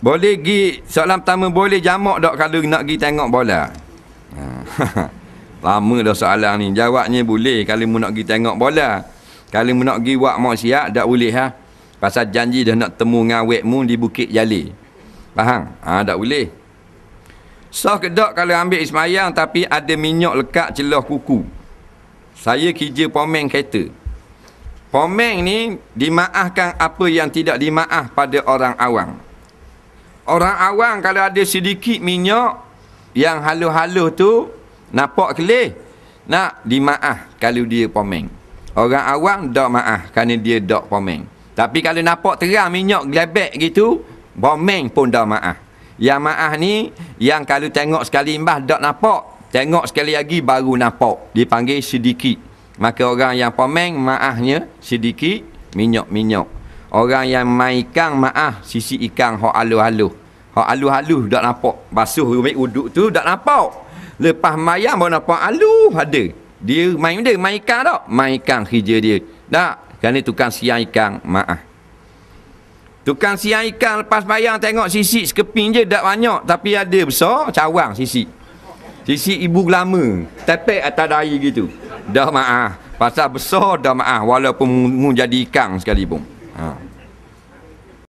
Boleh pergi soalan pertama boleh jamak tak kalau nak pergi tengok bola? Ha. Lama dah soalan ni. Jawabnya boleh kalau mu nak pergi tengok bola. Kalau mu nak pergi buat maksiat tak boleh ha. Pasal janji dah nak temu ngawek mu di Bukit Jali. Faham? Ha tak boleh. Sah ke kalau ambil ismayang tapi ada minyak lekat celah kuku? Saya kerja pomeng kereta. Pomeng ni dimaafkan apa yang tidak dimaaf pada orang awang orang awam kalau ada sedikit minyak yang halus-halus tu nampak kelih nak dimaaf kalau dia pomeng. Orang awam dak maah kerana dia dak pomeng. Tapi kalau nampak terang minyak glebek gitu, pomeng pun dak maaf. Yang maaf ni yang kalau tengok sekali imbah dak nampak, tengok sekali lagi baru nampak. Dipanggil sedikit. Maka orang yang pomeng maafnya sedikit minyak-minyak. Orang yang mai ikan maaf sisi ikan hok alu-alu. Hak halus-halus tak nampak. Basuh ambil uduk tu tak nampak. Lepas mayang baru nampak halus ada. Dia main dia, main ikan tak? Main ikan kerja dia. Tak? Kerana tukang siang ikan, maaf. Tukang siang ikan lepas mayang tengok sisi sekeping je tak banyak. Tapi ada besar cawang sisi. Sisi ibu lama. Tepek atas dahi gitu. Dah maaf. Pasal besar dah maaf. Walaupun mu jadi ikan sekalipun. Haa.